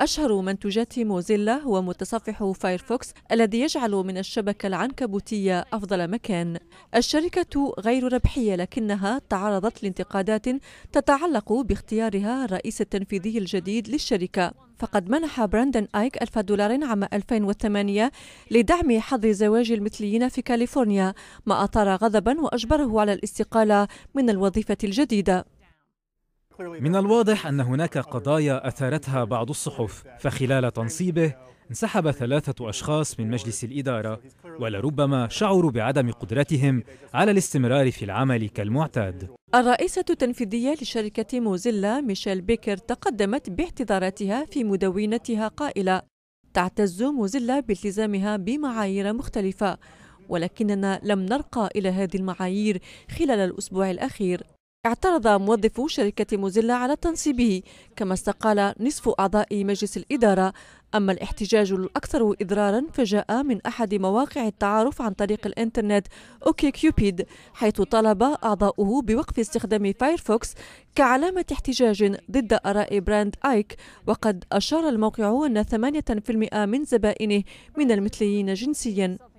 أشهر منتجات موزيلا هو متصفح فايرفوكس الذي يجعل من الشبكة العنكبوتية أفضل مكان. الشركة غير ربحية لكنها تعرضت لانتقادات تتعلق باختيارها الرئيس التنفيذي الجديد للشركة. فقد منح براندن آيك ألف دولار عام 2008 لدعم حظر زواج المثليين في كاليفورنيا ما أثار غضبا وأجبره على الاستقالة من الوظيفة الجديدة من الواضح أن هناك قضايا أثارتها بعض الصحف فخلال تنصيبه انسحب ثلاثة أشخاص من مجلس الإدارة ولربما شعروا بعدم قدرتهم على الاستمرار في العمل كالمعتاد الرئيسة التنفيذية لشركة موزيلا ميشيل بيكر تقدمت باعتذاراتها في مدونتها قائلة تعتز موزيلا بالتزامها بمعايير مختلفة ولكننا لم نرقى إلى هذه المعايير خلال الأسبوع الأخير اعترض موظفو شركة موزيلا على تنصيبه كما استقال نصف أعضاء مجلس الإدارة أما الاحتجاج الأكثر إضرارا فجاء من أحد مواقع التعارف عن طريق الإنترنت أوكي كيوبيد حيث طلب أعضاؤه بوقف استخدام فايرفوكس كعلامة احتجاج ضد آراء براند آيك وقد أشار الموقع أن 8% من زبائنه من المثليين جنسيا